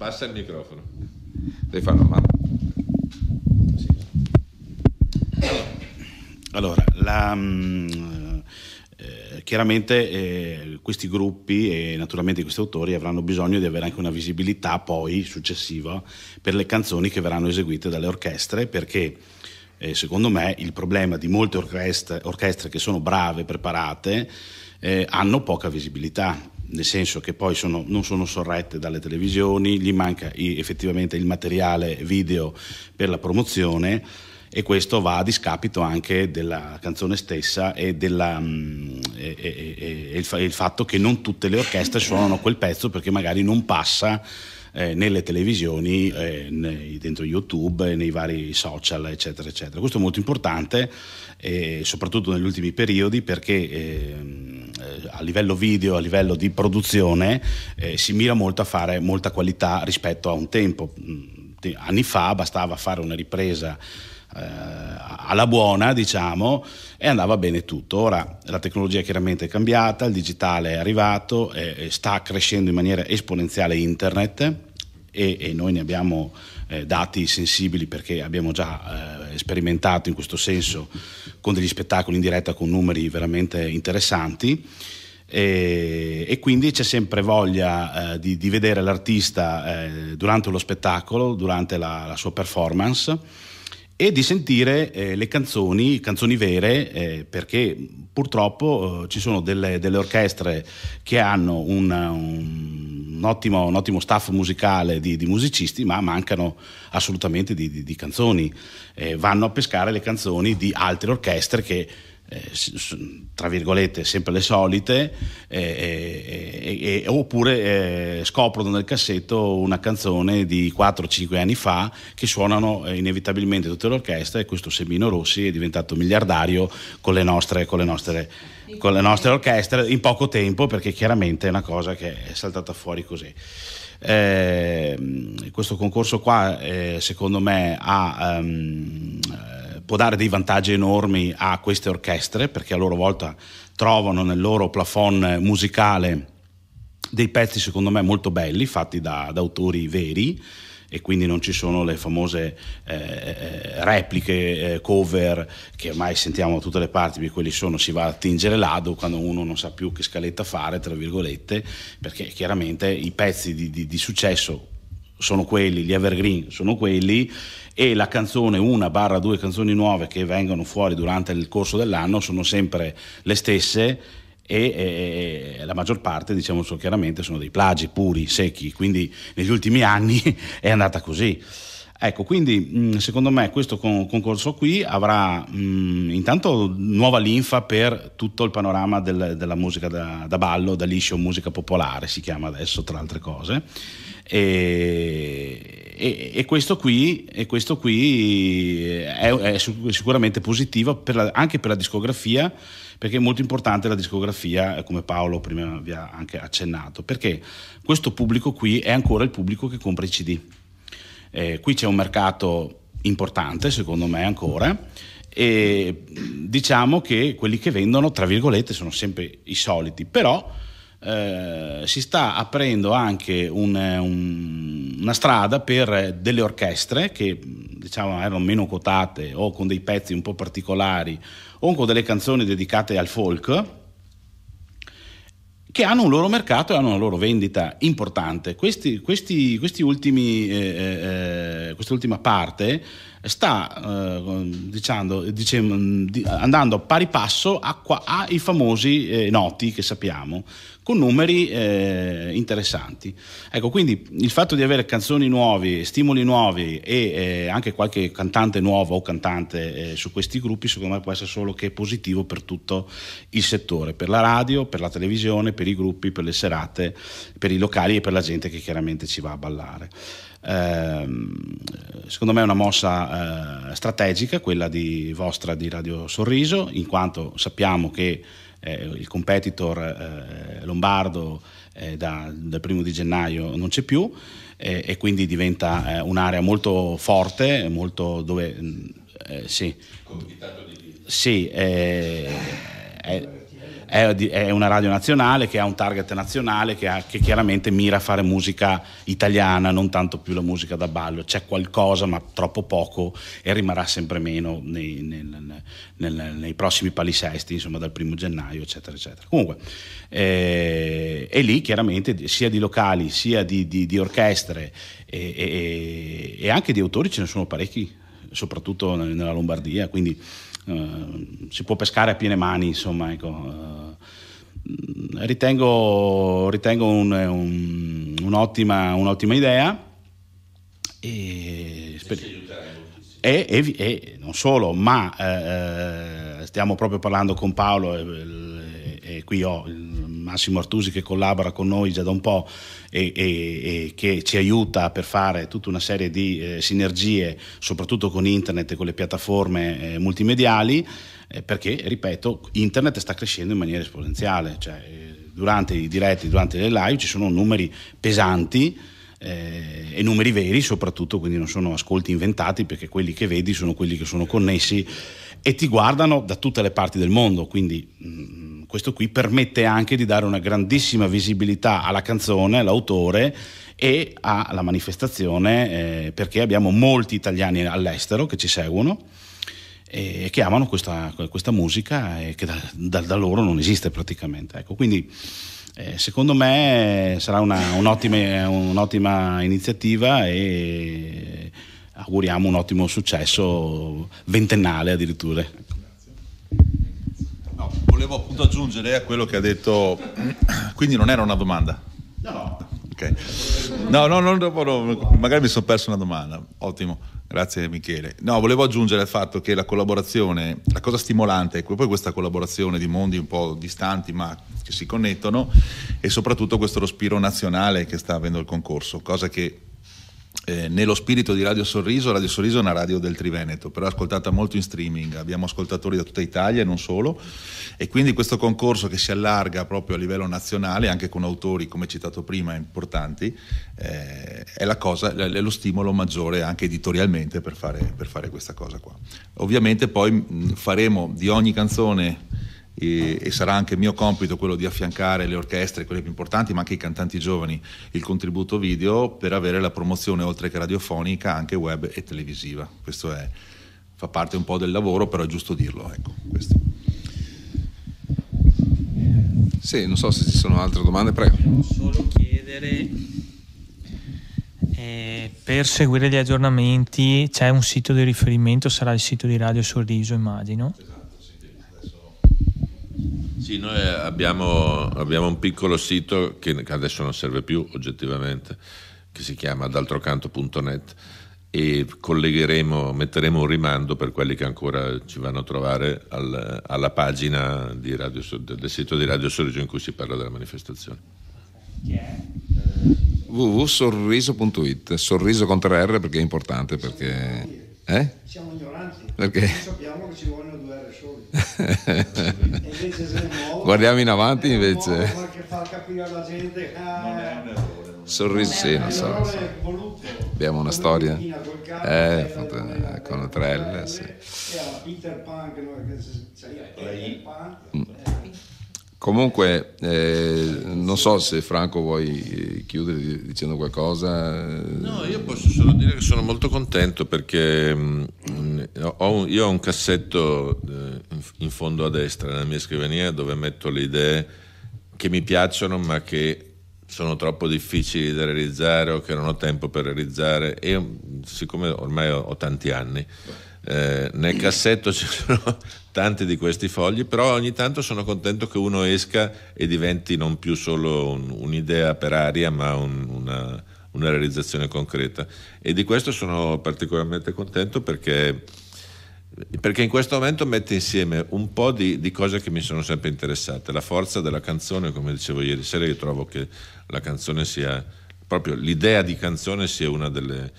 Passa il microfono. Devi farlo Sì. Allora, la, mm, eh, chiaramente eh, questi gruppi e naturalmente questi autori avranno bisogno di avere anche una visibilità poi successiva per le canzoni che verranno eseguite dalle orchestre perché eh, secondo me il problema di molte orchestre, orchestre che sono brave, preparate, eh, hanno poca visibilità nel senso che poi sono, non sono sorrette dalle televisioni, gli manca effettivamente il materiale video per la promozione e questo va a discapito anche della canzone stessa e, della, mm, e, e, e il, il, fatto che non tutte le orchestre suonano quel pezzo perché magari non passa eh, nelle televisioni, eh, nei, dentro YouTube, eh, nei vari social, eccetera, eccetera. Questo è molto importante, eh, soprattutto negli ultimi periodi, perché ehm, eh, a livello video, a livello di produzione, eh, si mira molto a fare molta qualità rispetto a un tempo. Mm, anni fa bastava fare una ripresa eh, alla buona, diciamo, e andava bene tutto. Ora la tecnologia è chiaramente cambiata, il digitale è arrivato, eh, sta crescendo in maniera esponenziale internet e, e noi ne abbiamo eh, dati sensibili perché abbiamo già eh, sperimentato in questo senso con degli spettacoli in diretta con numeri veramente interessanti. E, e, quindi c'è sempre voglia eh, di, di, vedere l'artista eh, durante lo spettacolo, durante la, la, sua performance e di sentire eh, le canzoni, canzoni vere, eh, perché purtroppo eh, ci sono delle, delle, orchestre che hanno un, un ottimo, un ottimo staff musicale di, di, musicisti, ma mancano assolutamente di, di, di canzoni. Eh, vanno a pescare le canzoni di altre orchestre che eh, tra virgolette sempre le solite eh, eh, oppure eh, scoprono nel cassetto una canzone di 4-5 anni fa che suonano eh, inevitabilmente tutte le orchestre e questo Semino Rossi è diventato miliardario con le nostre, con le nostre con le nostre orchestre in poco tempo perché chiaramente è una cosa che è saltata fuori così. Eh, questo concorso qua eh, secondo me ha, um, può dare dei vantaggi enormi a queste orchestre perché a loro volta trovano nel loro plafond musicale dei pezzi secondo me molto belli fatti da, da autori veri e quindi non ci sono le famose eh, eh, repliche, eh, cover che ormai sentiamo da tutte le parti, di quelli sono si va a tingere l'ado quando uno non sa più che scaletta fare, tra virgolette, perché chiaramente i pezzi di, di, di successo sono quelli, gli evergreen sono quelli e la canzone, una barra due canzoni nuove che vengono fuori durante il corso dell'anno sono sempre le stesse e, e la maggior parte, diciamocelo chiaramente, sono dei plagi puri, secchi, quindi negli ultimi anni è andata così. Ecco, quindi mm, secondo me questo concorso qui avrà mh, mm, intanto nuova linfa per tutto il panorama del, della musica da, da, ballo, da liscio, musica popolare si chiama adesso tra altre cose. E, e, e questo qui, e questo qui è, è, sicuramente positivo per la, anche per la discografia perché è molto importante la discografia, eh, come Paolo prima vi ha anche accennato, perché questo pubblico qui è ancora il pubblico che compra i CD. Eh, qui c'è un mercato importante, secondo me ancora, e mm, diciamo che quelli che vendono, tra virgolette, sono sempre i soliti, però eh, si sta aprendo anche un, eh, un, una strada per delle orchestre che mm, diciamo erano meno quotate o con dei pezzi un po' particolari o con delle canzoni dedicate al folk, che hanno un loro mercato e hanno una loro vendita importante. Questi, questi, questi ultimi, eh, eh, eh questa parte sta eh, diciamo, diciamo, andando pari passo ai famosi eh, noti che sappiamo con numeri eh, interessanti. Ecco, quindi il fatto di avere canzoni nuove, stimoli nuovi e eh, anche qualche cantante nuovo o cantante eh, su questi gruppi, secondo me può essere solo che positivo per tutto il settore, per la radio, per la televisione, per i gruppi, per le serate, per i locali e per la gente che chiaramente ci va a ballare ehm, secondo me è una mossa eh, strategica quella di vostra di Radio Sorriso, in quanto sappiamo che eh, il competitor eh, lombardo eh, da, dal primo di gennaio non c'è più e quindi diventa eh, un'area molto forte, molto dove... Mm, eh, sì. Comitato di... Sì. È, eh, è, è, una radio nazionale che ha un target nazionale che, ha, che, chiaramente mira a fare musica italiana, non tanto più la musica da ballo. C'è qualcosa, ma troppo poco e rimarrà sempre meno nei, nel, nel, nei prossimi palisesti, insomma, dal primo gennaio, eccetera, eccetera. Comunque, eh, e lì chiaramente sia di locali sia di, di, di orchestre e, e, e anche di autori ce ne sono parecchi soprattutto nella Lombardia, quindi eh, si può pescare a piene mani, insomma, ecco. Eh, ritengo, ritengo un, un, un'ottima, un'ottima, idea e, e, e, e, non solo, ma eh, stiamo proprio parlando con Paolo e qui ho il Massimo Artusi che collabora con noi già da un po' e, e, e che ci aiuta per fare tutta una serie di eh, sinergie, soprattutto con internet e con le piattaforme eh, multimediali, eh, perché, ripeto, internet sta crescendo in maniera esponenziale. Cioè, eh, durante i diretti, durante le live ci sono numeri pesanti. Eh, e numeri veri soprattutto, quindi non sono ascolti inventati perché quelli che vedi sono quelli che sono connessi e ti guardano da tutte le parti del mondo, quindi mh, mm, questo qui permette anche di dare una grandissima visibilità alla canzone, all'autore e alla manifestazione eh, perché abbiamo molti italiani all'estero che ci seguono e che amano questa, questa musica e che da, da, da, loro non esiste praticamente. Ecco, quindi eh, secondo me eh, sarà una, un'ottima, un'ottima iniziativa e auguriamo un ottimo successo ventennale addirittura volevo appunto aggiungere a quello che ha detto, quindi non era una domanda. No, no. Okay. No, no, no, no, magari mi sono perso una domanda. Ottimo, grazie Michele. No, volevo aggiungere al fatto che la collaborazione, la cosa stimolante è poi questa collaborazione di mondi un po' distanti ma che si connettono e soprattutto questo respiro nazionale che sta avendo il concorso, cosa che eh, nello spirito di Radio Sorriso, Radio Sorriso è una radio del Triveneto, però ascoltata molto in streaming, abbiamo ascoltatori da tutta Italia e non solo, e quindi questo concorso che si allarga proprio a livello nazionale, anche con autori, come citato prima, importanti, eh, è, cosa, è, lo stimolo maggiore anche editorialmente per fare, per fare questa cosa qua. Ovviamente poi faremo di ogni canzone e, e, sarà anche mio compito quello di affiancare le orchestre, quelle più importanti, ma anche i cantanti giovani, il contributo video per avere la promozione oltre che radiofonica anche web e televisiva. Questo è, fa parte un po' del lavoro, però è giusto dirlo. Ecco, sì, non so se ci sono altre domande, prego. Volevo solo chiedere, eh, per seguire gli aggiornamenti c'è un sito di riferimento, sarà il sito di Radio Sorriso, immagino. Esatto sì, noi abbiamo, abbiamo un piccolo sito che adesso non serve più oggettivamente, che si chiama d'altrocanto.net e collegheremo, metteremo un rimando per quelli che ancora ci vanno a trovare al, alla pagina Radio, del sito di Radio Sorriso in cui si parla della manifestazione. Yeah. www.sorriso.it, sorriso con 3R perché è importante, perché... Eh? Siamo ignoranti, perché? non sappiamo che ci vogliono Guardiamo in avanti invece. Eh, Sorrisino, so, so. Abbiamo una storia. Eh, con Trelle, eh, sì. Era Peter Pan che Comunque, eh, non so se Franco vuoi eh, chiudere dicendo qualcosa. Eh. No, io posso solo dire che sono molto contento perché mh, mm, ho un, io ho un cassetto eh, in fondo a destra nella mia scrivania dove metto le idee che mi piacciono ma che sono troppo difficili da realizzare o che non ho tempo per realizzare e mm, siccome ormai ho, ho tanti anni eh, nel cassetto ci sono tanti di questi fogli, però ogni tanto sono contento che uno esca e diventi non più solo un, un'idea per aria, ma un, una, una, realizzazione concreta. E di questo sono particolarmente contento perché, perché in questo momento mette insieme un po' di, di, cose che mi sono sempre interessate. La forza della canzone, come dicevo ieri sera, io trovo che la canzone sia, proprio l'idea di canzone sia una delle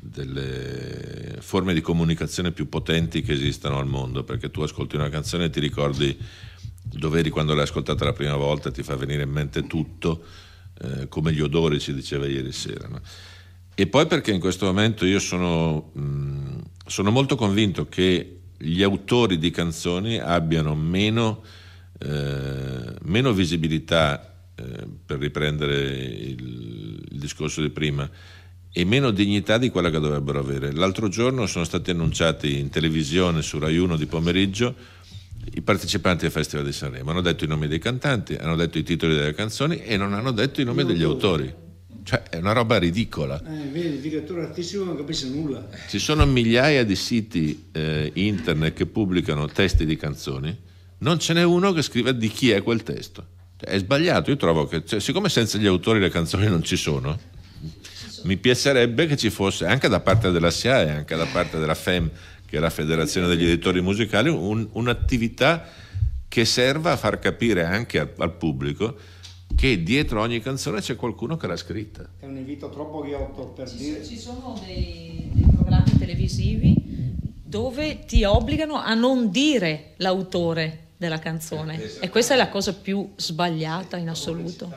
delle forme di comunicazione più potenti che esistano al mondo, perché tu ascolti una canzone e ti ricordi dove eri quando l'hai ascoltata la prima volta, ti fa venire in mente tutto, eh, come gli odori si diceva ieri sera. No? E poi perché in questo momento io sono, mh, mm, sono, molto convinto che gli autori di canzoni abbiano meno, eh, meno visibilità, eh, per riprendere il, il discorso di prima, e meno dignità di quella che dovrebbero avere. L'altro giorno sono stati annunciati in televisione su Rai 1 di pomeriggio i partecipanti al Festival di Sanremo. Hanno detto i nomi dei cantanti, hanno detto i titoli delle canzoni e non hanno detto i nomi degli autori. Cioè, è una roba ridicola. Eh, vedi, il direttore artistico non capisce nulla. Ci sono migliaia di siti eh, internet che pubblicano testi di canzoni, non ce n'è uno che scriva di chi è quel testo. Cioè, è sbagliato, io trovo che, cioè, siccome senza gli autori le canzoni non ci sono, mi piacerebbe che ci fosse anche da parte della SIA e anche da parte della FEM, che è la Federazione degli Editori Musicali, un, un'attività che serva a far capire anche al, al pubblico che dietro ogni canzone c'è qualcuno che l'ha scritta. È un invito troppo ghiotto per ci, dire. Ci sono dei, dei, programmi televisivi dove ti obbligano a non dire l'autore della canzone eh, e questa è la cosa più sbagliata in assoluto.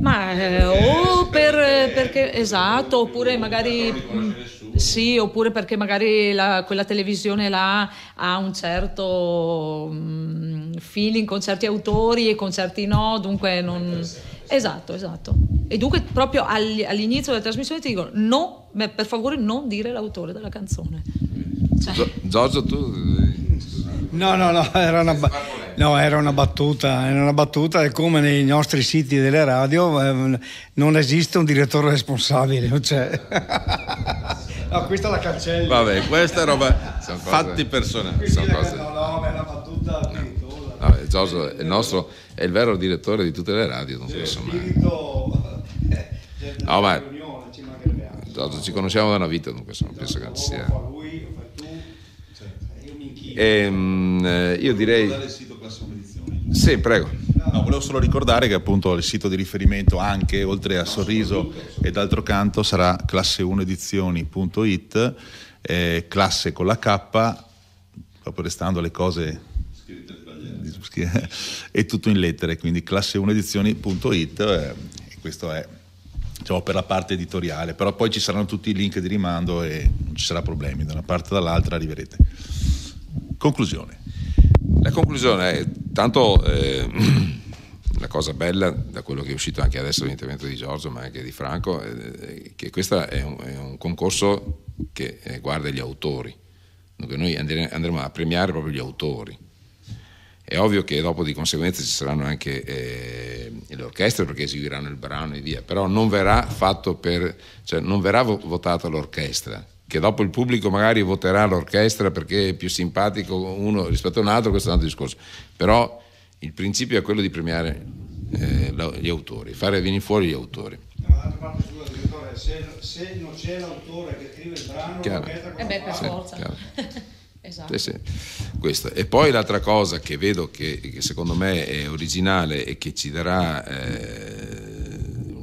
Ma eh, o per, perché esatto, oppure magari mh, sì, oppure perché magari la, quella televisione là ha un certo mm, feeling con certi autori e con certi no, dunque non. Esatto, esatto. E dunque proprio all'inizio della trasmissione ti dicono no, per favore non dire l'autore della canzone. Cioè... Giorgio, tu eh, No, no, no, era una, no, era una battuta, era una battuta e come nei nostri siti delle radio ehm, non esiste un direttore responsabile, cioè... no, questa la cancello. Vabbè, questa è roba, fatti personali. Sono cose. No, no, è una battuta No, no, Giorgio è il nostro, è il vero direttore di tutte le radio, non cioè, posso No, ma... ci conosciamo da una vita, dunque sono, penso che sia... Lui Ehm, eh, io direi... Sì, prego. No, volevo solo ricordare che appunto il sito di riferimento anche oltre a Sorriso e d'altro canto sarà classe1edizioni.it, eh, classe con la K, proprio restando le cose è tutto in lettere, quindi classe1edizioni.it eh, questo è diciamo, per la parte editoriale, però poi ci saranno tutti i link di rimando e non ci sarà problemi, da una parte o dall'altra arriverete. Conclusione. La conclusione è tanto eh, la cosa bella, da quello che è uscito anche adesso l'intervento di Giorgio, ma anche di Franco, eh, che questo è, è un, concorso che eh, guarda gli autori. Dunque noi andremo a premiare proprio gli autori. È ovvio che dopo di conseguenza ci saranno anche eh, le orchestre perché eseguiranno il brano e via, però non verrà, per, cioè non verrà votata l'orchestra, che dopo il pubblico magari voterà l'orchestra perché è più simpatico uno rispetto a un altro, questo è un altro discorso. Però il principio è quello di premiare eh, gli autori, fare venire fuori gli autori. Eh, se, se non c'è l'autore che scrive il brano, chiaro. Eh beh, per forza. Sì, esatto. sì, sì. E poi l'altra cosa che vedo che, che, secondo me è originale e che ci darà eh,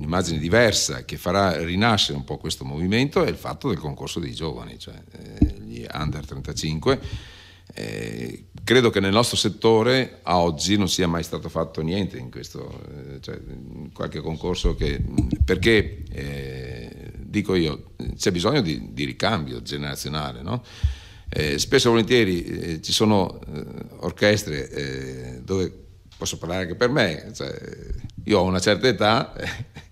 immagine diversa che farà rinascere un po' questo movimento è il fatto del concorso dei giovani, cioè eh, gli under 35. Eh, credo che nel nostro settore a oggi non sia mai stato fatto niente in questo, eh, cioè, in qualche concorso che, perché eh, dico io, c'è bisogno di, di ricambio generazionale, no? Eh, spesso e volentieri eh, ci sono orchestre dove posso parlare anche per me, cioè, io ho una certa età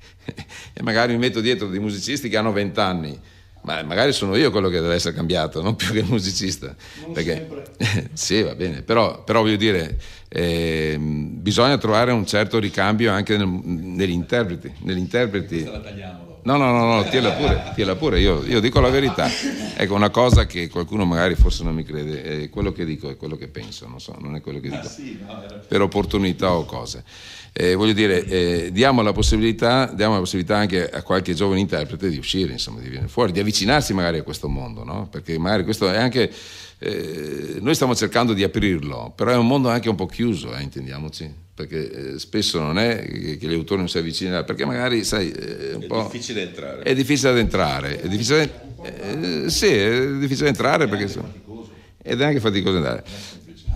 e magari mi metto dietro dei musicisti che hanno 20 anni, ma magari sono io quello che deve essere cambiato, non più che il musicista. Non perché, sì, va bene, però, però voglio dire, eh, bisogna trovare un certo ricambio anche nel, negli interpreti. Negli interpreti. Questa la tagliamo. No, no, no, no tiela pure, tiela pure, io, io, dico la verità. Ecco, una cosa che qualcuno magari forse non mi crede, è quello che dico è quello che penso, non so, non è quello che dico. Ah, per opportunità o cose. Eh, voglio dire, eh, diamo, la diamo, la possibilità, anche a qualche giovane interprete di uscire, insomma, di venire fuori, di avvicinarsi magari a questo mondo, no? Perché magari questo è anche... Eh, noi stiamo cercando di aprirlo, però è un mondo anche un po' chiuso, eh, intendiamoci perché eh, spesso non è che gli autori non si avvicinano, perché magari sai, eh, è un è po'... difficile entrare. È difficile da entrare, è difficile, eh, sì, è difficile entrare perché... Ed è anche faticoso andare.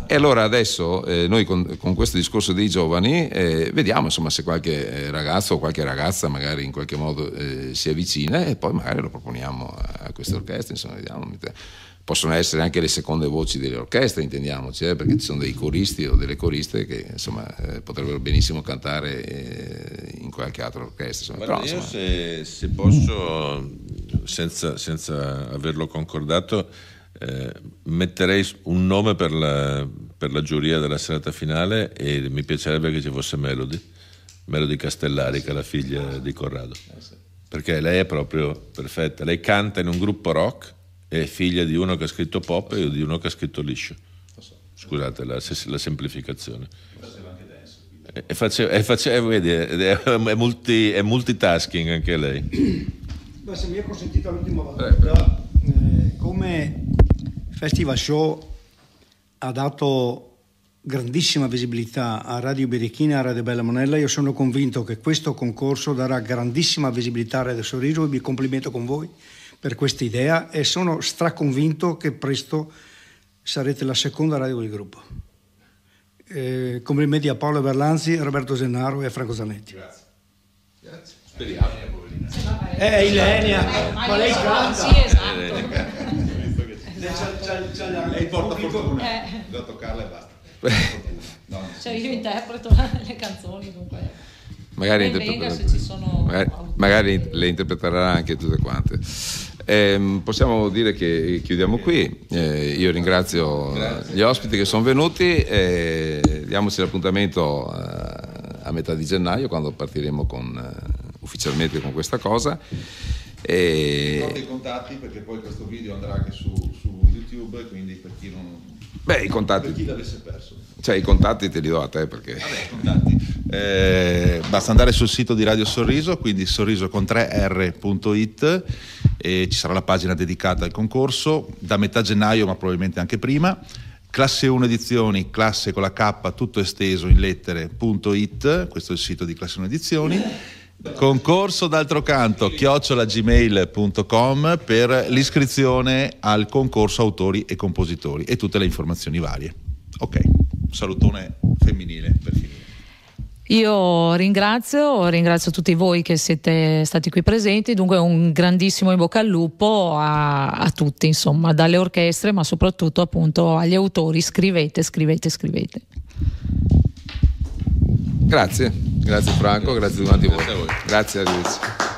E allora adesso eh, noi con, con, questo discorso dei giovani eh, vediamo insomma, se qualche eh, ragazzo o qualche ragazza magari in qualche modo si avvicina e poi magari lo proponiamo a questa orchestra. insomma, vediamo possono essere anche le seconde voci delle orchestre, intendiamoci, eh, perché ci sono dei coristi o delle coriste che insomma, eh, potrebbero benissimo cantare eh, in qualche altra orchestra. Insomma. Però, insomma... se, se, posso, senza, senza averlo concordato, eh, metterei un nome per la, per la, giuria della serata finale e mi piacerebbe che ci fosse Melody, Melody Castellari, che è la figlia di Corrado, eh, perché lei è proprio perfetta, lei canta in un gruppo rock è figlia di uno che ha scritto pop e di uno che ha scritto liscio. Scusate la, la semplificazione. E faceva, e faceva, eh, vedi, è, multi, è, multitasking anche lei. Beh, se mi è consentita l'ultima domanda, eh, come Festival Show ha dato grandissima visibilità a Radio Birichina e a Radio Bella Monella, io sono convinto che questo concorso darà grandissima visibilità a Radio Sorriso e mi complimento con voi per questa idea e sono straconvinto che presto sarete la seconda radio del gruppo. Eh, in media Paolo Berlanzi, Roberto Zennaro e Franco Zanetti. Grazie. Grazie. Speriamo. Eh, Ilenia, eh, ma lei canta. Sì, esatto. Eh, lei porta fortuna. Eh. Devo toccarla e basta. No, cioè, cioè io interpreto le canzoni dunque. Magari, interpreterà, magari, magari le interpreterà anche tutte quante. Eh, possiamo dire che chiudiamo qui. Eh, io ringrazio Grazie. gli ospiti che sono venuti e diamoci l'appuntamento eh, a metà di gennaio quando partiremo con, eh, ufficialmente con questa cosa. E... i contatti perché poi questo video andrà anche su, su YouTube, quindi per chi non Beh, i contatti. Per chi l'avesse perso? Cioè, i contatti te li do a te perché. Vabbè, eh, basta andare sul sito di Radio Sorriso, quindi sorriso 3r.it e ci sarà la pagina dedicata al concorso da metà gennaio, ma probabilmente anche prima. Classe 1 edizioni, classe con la K, tutto esteso in lettere.it, questo è il sito di Classe 1 edizioni. Concorso d'altro canto chiocciolagmail.com per l'iscrizione al concorso autori e compositori e tutte le informazioni varie. Ok, salutone femminile per finire. Io ringrazio, ringrazio tutti voi che siete stati qui presenti, dunque un grandissimo in bocca al lupo a, a tutti, insomma, dalle orchestre ma soprattutto appunto agli autori, scrivete, scrivete, scrivete. Grazie, grazie Franco, grazie a tutti voi. Grazie, a tutti